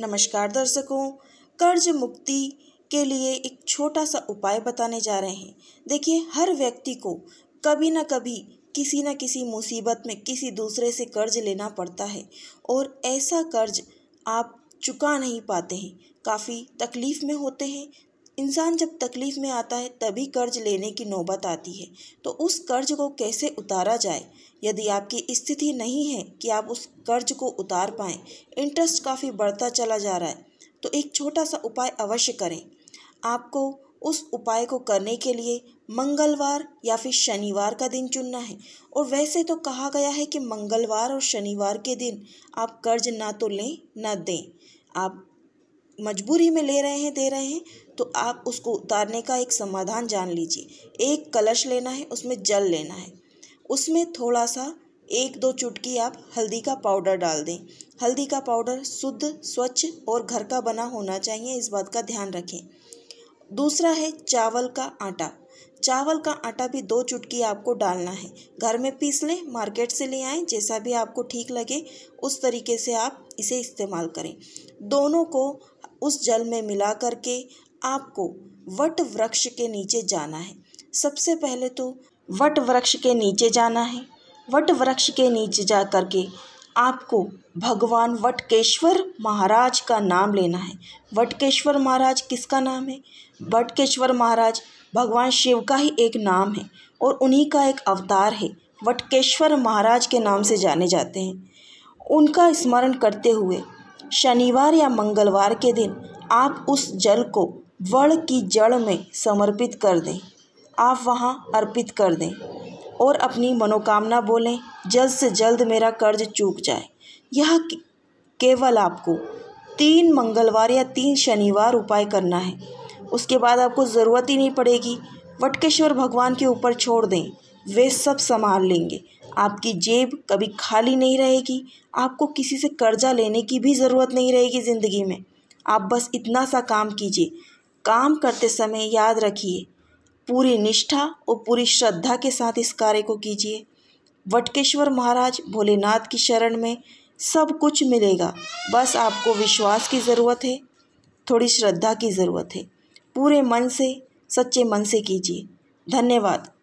नमस्कार दर्शकों कर्ज मुक्ति के लिए एक छोटा सा उपाय बताने जा रहे हैं देखिए हर व्यक्ति को कभी ना कभी किसी ना किसी मुसीबत में किसी दूसरे से कर्ज लेना पड़ता है और ऐसा कर्ज आप चुका नहीं पाते हैं काफ़ी तकलीफ़ में होते हैं इंसान जब तकलीफ़ में आता है तभी कर्ज लेने की नौबत आती है तो उस कर्ज को कैसे उतारा जाए यदि आपकी स्थिति नहीं है कि आप उस कर्ज को उतार पाएँ इंटरेस्ट काफ़ी बढ़ता चला जा रहा है तो एक छोटा सा उपाय अवश्य करें आपको उस उपाय को करने के लिए मंगलवार या फिर शनिवार का दिन चुनना है और वैसे तो कहा गया है कि मंगलवार और शनिवार के दिन आप कर्ज ना तो लें ना दें आप मजबूरी में ले रहे हैं दे रहे हैं तो आप उसको उतारने का एक समाधान जान लीजिए एक कलश लेना है उसमें जल लेना है उसमें थोड़ा सा एक दो चुटकी आप हल्दी का पाउडर डाल दें हल्दी का पाउडर शुद्ध स्वच्छ और घर का बना होना चाहिए इस बात का ध्यान रखें दूसरा है चावल का आटा चावल का आटा भी दो चुटकी आपको डालना है घर में पीस लें मार्केट से ले आएँ जैसा भी आपको ठीक लगे उस तरीके से आप इसे इस्तेमाल करें दोनों को उस जल में मिला करके आपको वट वृक्ष के नीचे जाना है सबसे पहले तो वट वृक्ष के नीचे जाना है वट वृक्ष के नीचे जा कर के आपको भगवान वटकेश्वर महाराज का नाम लेना है वटकेश्वर महाराज किसका नाम है वटकेश्वर महाराज भगवान शिव का ही एक नाम है और उन्हीं का एक अवतार है वटकेश्वर महाराज के नाम से जाने जाते हैं उनका स्मरण करते हुए शनिवार या मंगलवार के दिन आप उस जल को वड की जड़ में समर्पित कर दें आप वहाँ अर्पित कर दें और अपनी मनोकामना बोलें जल्द से जल्द मेरा कर्ज चूक जाए यह केवल आपको तीन मंगलवार या तीन शनिवार उपाय करना है उसके बाद आपको ज़रूरत ही नहीं पड़ेगी वटकेश्वर भगवान के ऊपर छोड़ दें वे सब संभाल लेंगे आपकी जेब कभी खाली नहीं रहेगी आपको किसी से कर्जा लेने की भी ज़रूरत नहीं रहेगी ज़िंदगी में आप बस इतना सा काम कीजिए काम करते समय याद रखिए पूरी निष्ठा और पूरी श्रद्धा के साथ इस कार्य को कीजिए वटकेश्वर महाराज भोलेनाथ की शरण में सब कुछ मिलेगा बस आपको विश्वास की ज़रूरत है थोड़ी श्रद्धा की ज़रूरत है पूरे मन से सच्चे मन से कीजिए धन्यवाद